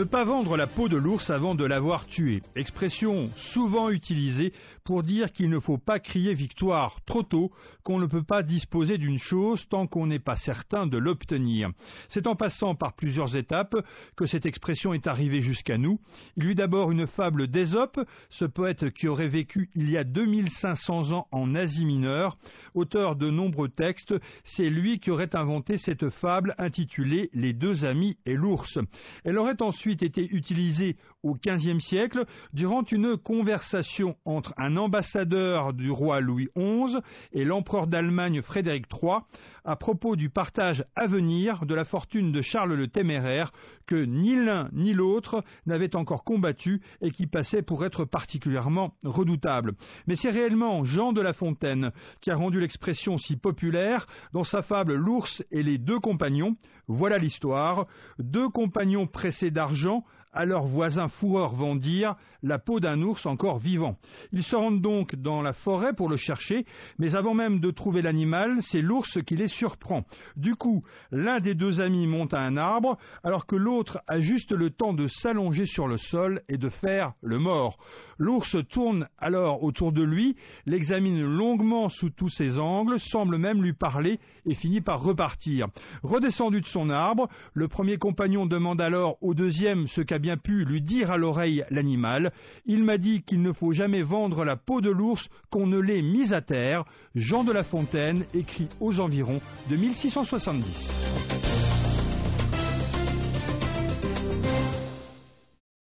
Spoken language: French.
Ne pas vendre la peau de l'ours avant de l'avoir tué, expression souvent utilisée pour dire qu'il ne faut pas crier victoire trop tôt, qu'on ne peut pas disposer d'une chose tant qu'on n'est pas certain de l'obtenir. C'est en passant par plusieurs étapes que cette expression est arrivée jusqu'à nous. Il y eut d'abord une fable d'Ésope, ce poète qui aurait vécu il y a 2500 ans en Asie mineure, auteur de nombreux textes, c'est lui qui aurait inventé cette fable intitulée Les deux amis et l'ours. Elle aurait ensuite été utilisé au XVe siècle durant une conversation entre un ambassadeur du roi Louis XI et l'empereur d'Allemagne Frédéric III à propos du partage à venir de la fortune de Charles le Téméraire que ni l'un ni l'autre n'avait encore combattu et qui passait pour être particulièrement redoutable. Mais c'est réellement Jean de La Fontaine qui a rendu l'expression si populaire dans sa fable L'ours et les deux compagnons. Voilà l'histoire. Deux compagnons pressés l'argent à leurs voisins fourreurs vont dire la peau d'un ours encore vivant. Ils se rendent donc dans la forêt pour le chercher, mais avant même de trouver l'animal, c'est l'ours qui les surprend. Du coup, l'un des deux amis monte à un arbre, alors que l'autre a juste le temps de s'allonger sur le sol et de faire le mort. L'ours tourne alors autour de lui, l'examine longuement sous tous ses angles, semble même lui parler et finit par repartir. Redescendu de son arbre, le premier compagnon demande alors au deuxième ce qu'a bien pu lui dire à l'oreille l'animal. Il m'a dit qu'il ne faut jamais vendre la peau de l'ours qu'on ne l'ait mise à terre. Jean de La Fontaine écrit aux environs de 1670.